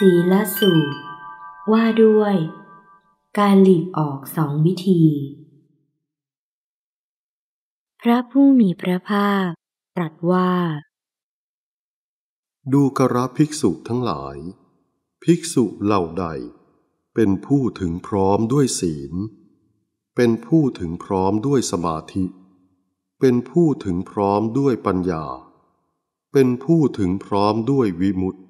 ศีลสูตรว่าด้วย การหลีกออกสองวิธี พระผู้มีพระภาคตรัสว่า ดูกระภิกษุทั้งหลาย ภิกษุเหล่าใด เป็นผู้ถึงพร้อมด้วยศีล เป็นผู้ถึงพร้อมด้วยสมาธิ เป็นผู้ถึงพร้อมด้วยปัญญา เป็นผู้ถึงพร้อมด้วยวิมุตติ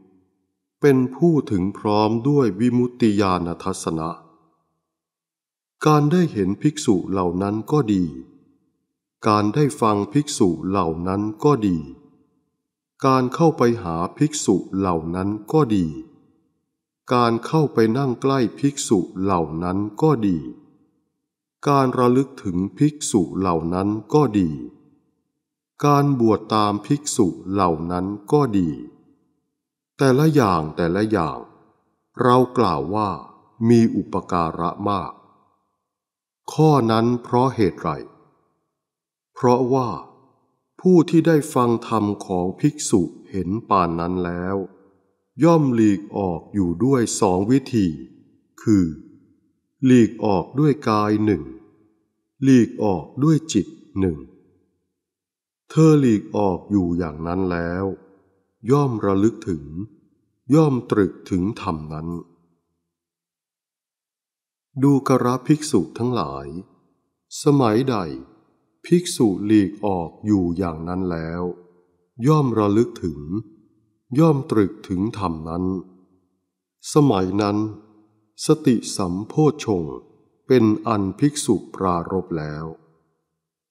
เป็นผู้ถึงพร้อมด้วยวิมุตติญาณทัศนะ การได้เห็นภิกษุเหล่านั้นก็ดี การได้ฟังภิกษุเหล่านั้นก็ดี การเข้าไปหาภิกษุเหล่านั้นก็ดี การเข้าไปนั่งใกล้ภิกษุเหล่านั้นก็ดี การระลึกถึงภิกษุเหล่านั้นก็ดี การบวชตามภิกษุเหล่านั้นก็ดีแต่ละอย่างแต่ละอย่าง เรากล่าวว่ามีอุปการะมาก ข้อนั้นเพราะเหตุไรเพราะว่า ผู้ที่ได้ฟังธรรมของภิกษุเห็นป่านนั้นแล้ว ย่อมหลีกออกอยู่ด้วยสองวิธี คือหลีกออกด้วยกายหนึ่งหลีกออกด้วยจิตหนึ่ง เธอหลีกออกอยู่อย่างนั้นแล้วย่อมระลึกถึง ย่อมตรึกถึงธรรมนั้น ดูกระภิกษุทั้งหลาย สมัยใด ภิกษุหลีกออกอยู่อย่างนั้นแล้ว ย่อมระลึกถึง ย่อมตรึกถึงธรรมนั้น สมัยนั้น สติสัมโพชง เป็นอันภิกษุปรารบแล้ว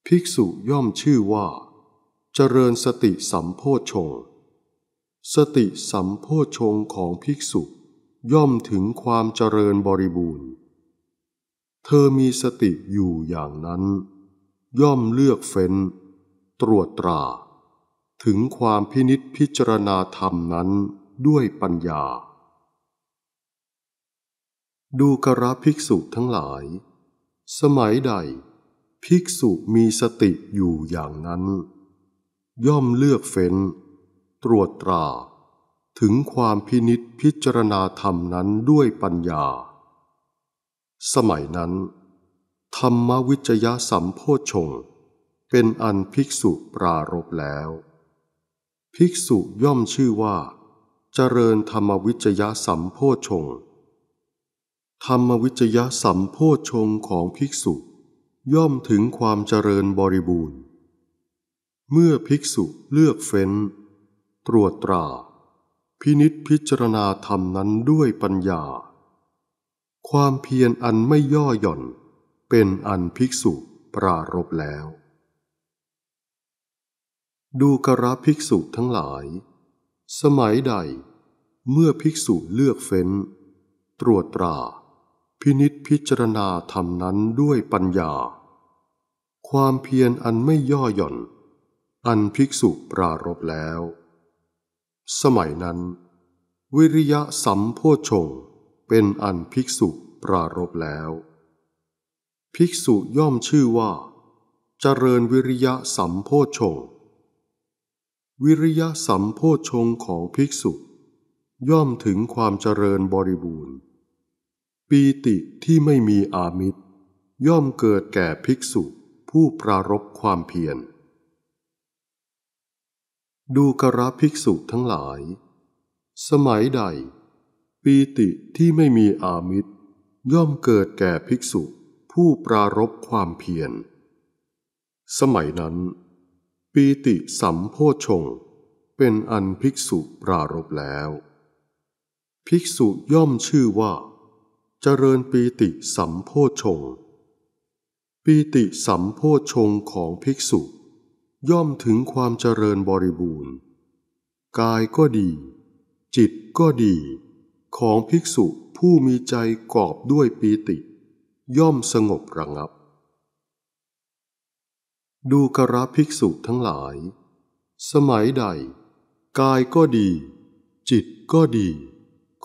ภิกษุย่อมชื่อว่า เจริญสติสัมโพชงสติสัมโพชงของภิกษุย่อมถึงความเจริญบริบูรณ์ เธอมีสติอยู่อย่างนั้น ย่อมเลือกเฟ้น ตรวจตรา ถึงความพินิษพิจารณาธรรมนั้นด้วยปัญญา ดูกระภิกษุทั้งหลาย สมัยใด ภิกษุมีสติอยู่อย่างนั้น ย่อมเลือกเฟ้นตรวจตรา ถึงความพินิษพิจารณาธรรมนั้นด้วยปัญญา สมัยนั้น ธรรมวิจยะสัมโพชงเป็นอันภิกษุปรารบแล้ว ภิกษุย่อมชื่อว่า เจริญธรรมวิจยะสัมโพชงธรรมวิจยะสัมโพชงของภิกษุย่อมถึงความเจริญบริบูรณ์ เมื่อภิกษุเลือกเฟ้นตรวจตรา พินิษพิจารณาธรรมนั้นด้วยปัญญา ความเพียรอันไม่ย่อหย่อน เป็นอันภิกษุปรารบแล้ว ดูกระภิกษุทั้งหลาย สมัยใด เมื่อภิกษุเลือกเฟ้น ตรวจตรา พินิษพิจารณาธรรมนั้นด้วยปัญญา ความเพียรอันไม่ย่อหย่อน อันภิกษุปรารบแล้วสมัยนั้นวิริยะสัมโพชงเป็นอันภิกษุปรารบแล้ว ภิกษุย่อมชื่อว่า เจริญวิริยะสัมโพชงวิริยะสัมโพชงของภิกษุ ย่อมถึงความเจริญบริบูรณ์ปีติที่ไม่มีอามิตร ย่อมเกิดแก่ภิกษุผู้ปรารบความเพียรดูกระภิกษุทั้งหลาย สมัยใด ปีติที่ไม่มีอามิตร ย่อมเกิดแก่ภิกษุ ผู้ปรารบความเพียร สมัยนั้น ปีติสัมโพชงเป็นอันภิกษุปรารบแล้ว ภิกษุย่อมชื่อว่า เจริญปีติสัมโพชง ปีติสัมโพชงของภิกษุย่อมถึงความเจริญบริบูรณ์ กายก็ดี จิตก็ดี ของภิกษุผู้มีใจกอบด้วยปีติ ย่อมสงบระงับ ดูกระภิกษุทั้งหลาย สมัยใด กายก็ดี จิตก็ดี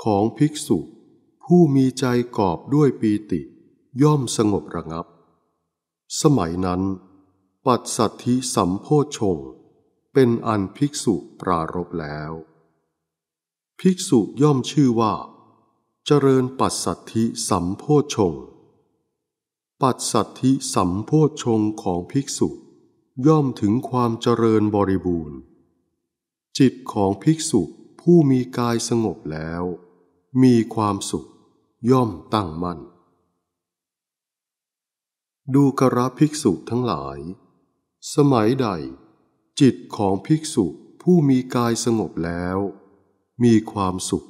ของภิกษุ ผู้มีใจกอบด้วยปีติ ย่อมสงบระงับ สมัยนั้นปัดสัตธิสัมโพชงเป็นอันภิกษุปรารบแล้ว ภิกษุย่อมชื่อว่า เจริญปัดสัตธิสัมโพชงปัดสัตธิสัมโพชงของภิกษุย่อมถึงความเจริญบริบูรณ์ จิตของภิกษุผู้มีกายสงบแล้ว มีความสุข ย่อมตั้งมั่น ดูกระภิกษุทั้งหลายสมัยใด จิตของภิกษุผู้มีกายสงบแล้ว มีความสุข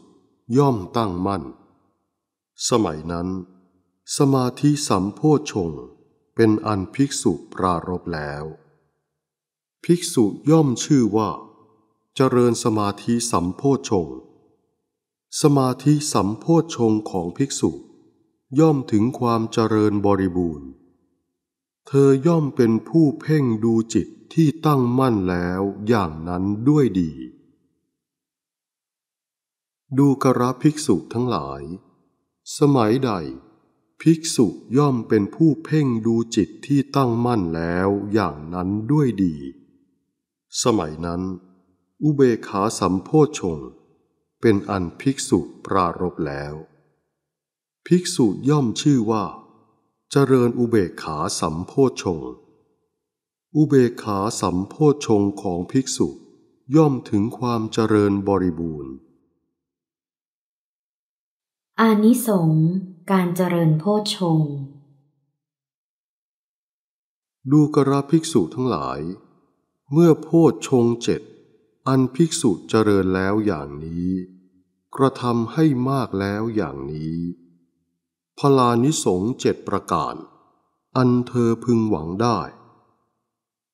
ย่อมตั้งมั่น สมัยนั้น สมาธิสัมโพชงเป็นอันภิกษุปรารบแล้ว ภิกษุย่อมชื่อว่าเจริญสมาธิสัมโพชงสมาธิสัมโพชงของภิกษุ ย่อมถึงความเจริญบริบูรณ์เธอย่อมเป็นผู้เพ่งดูจิตที่ตั้งมั่นแล้วอย่างนั้นด้วยดี ดูกระภิกษุทั้งหลาย สมัยใด ภิกษุย่อมเป็นผู้เพ่งดูจิตที่ตั้งมั่นแล้วอย่างนั้นด้วยดี สมัยนั้น อุเบขาสัมโพชงเป็นอันภิกษุปรารบแล้ว ภิกษุย่อมชื่อว่าเจริญอุเบกขาสัมโพชง อุเบกขาสัมโพชงของภิกษุย่อมถึงความเจริญบริบูรณ์ อานิสงการเจริญโพชง ดูกระภิกษุทั้งหลาย เมื่อโพชงเจ็ดอันภิกษุเจริญแล้วอย่างนี้ กระทำให้มากแล้วอย่างนี้พลานิสงเจ็ดประการ อันเธอพึงหวังได้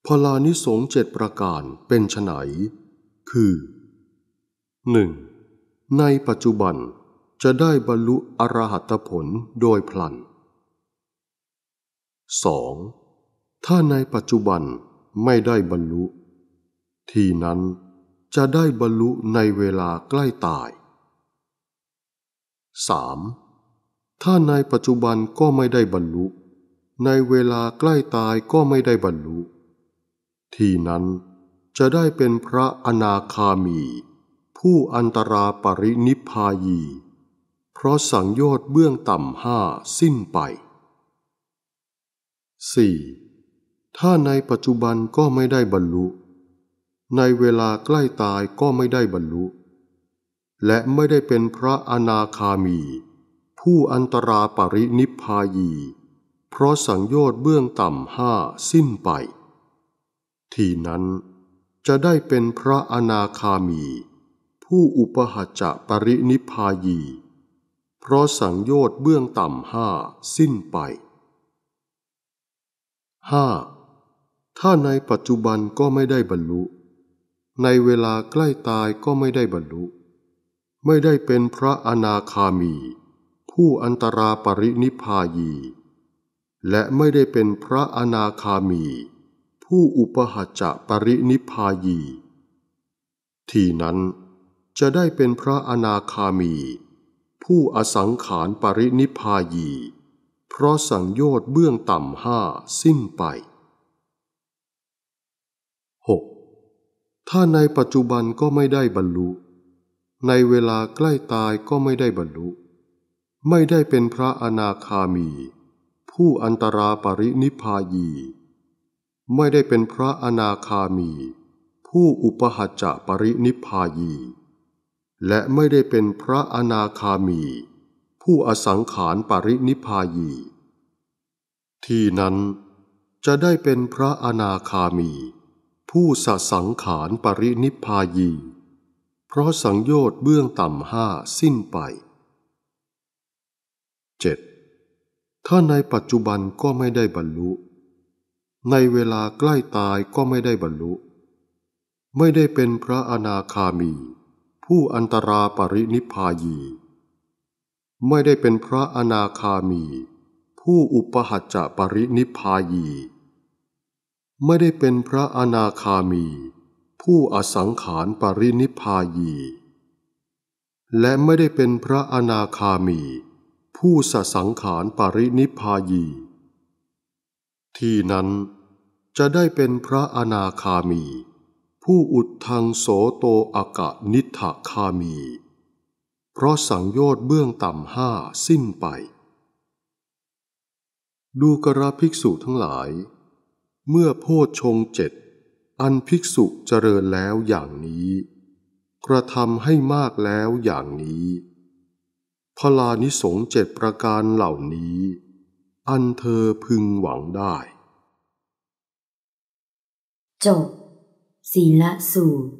พลานิสงเจ็ดประการเป็นไฉนคือ 1. ในปัจจุบันจะได้บรรลุอรหัตผลโดยพลัน 2. ถ้าในปัจจุบันไม่ได้บรรลุทีนั้นจะได้บรรลุในเวลาใกล้ตาย 3. ถ้าในปัจจุบันก็ไม่ได้บรรลุในเวลาใกล้ตายก็ไม่ได้บรรลุ ที่นั้นจะได้เป็นพระอนาคามี ผู้อันตราปรินิพพายีเพราะสังโยชน์เบื้องต่ำห้าสิ้นไป 4. ถ้าในปัจจุบันก็ไม่ได้บรรลุ ในเวลาใกล้ตายก็ไม่ได้บรรลุและไม่ได้เป็นพระอนาคามีผู้อันตราปรินิพพายีเพราะสังโยชน์เบื้องต่ำห้าสิ้นไป ทีนั้นจะได้เป็นพระอนาคามี ผู้อุปหัจจะปรินิพพายีเพราะสังโยชน์เบื้องต่ำห้าสิ้นไปห้าถ้าในปัจจุบันก็ไม่ได้บรรลุ ในเวลาใกล้ตายก็ไม่ได้บรรลุ ไม่ได้เป็นพระอนาคามีผู้อันตราปรินิพายีและไม่ได้เป็นพระอนาคามี ผู้อุปหัจจะปรินิพายีทีนั้นจะได้เป็นพระอนาคามี ผู้อสังขารปรินิพายีเพราะสังโยชน์เบื้องต่ำห้าสิ้นไป 6. ถ้าในปัจจุบันก็ไม่ได้บรรลุ ในเวลาใกล้ตายก็ไม่ได้บรรลุไม่ได้เป็นพระอนาคามี ผู้อันตราปรินิพายี ไม่ได้เป็นพระอนาคามี ผู้อุปหัจจะปรินิพายี และไม่ได้เป็นพระอนาคามี ผู้อสังขารปรินิพายี ที่นั้นจะได้เป็นพระอนาคามี ผู้สสังขารปรินิพายี เพราะสังโยชน์เบื้องต่ำห้าสิ้นไป 7. ถ้าในปัจจุบันก็ไม่ได้บรรลุ ในเวลาใกล้ตายก็ไม่ได้บรรลุ ไม่ได้เป็นพระอนาคามี ผู้อันตราปรินิพายี ไม่ได้เป็นพระอนาคามี ผู้อุปหัจจะปรินิพายี ไม่ได้เป็นพระอนาคามี ผู้อสังขารปรินิพายี และไม่ได้เป็นพระอนาคามีผู้สสังขารปรินิพายี ที่นั้นจะได้เป็นพระอนาคามี ผู้อุดทางโสโตอากะนิทะคามี เพราะสังโยชน์เบื้องต่ำห้าสิ้นไป ดูกระภิกษุทั้งหลาย เมื่อโพชฌงเจ็ด อันภิกษุเจริญแล้วอย่างนี้ กระทำให้มากแล้วอย่างนี้พลานิสงเจ็ดประการเหล่านี้ อันเธอพึงหวังได้ จบศีลสูตร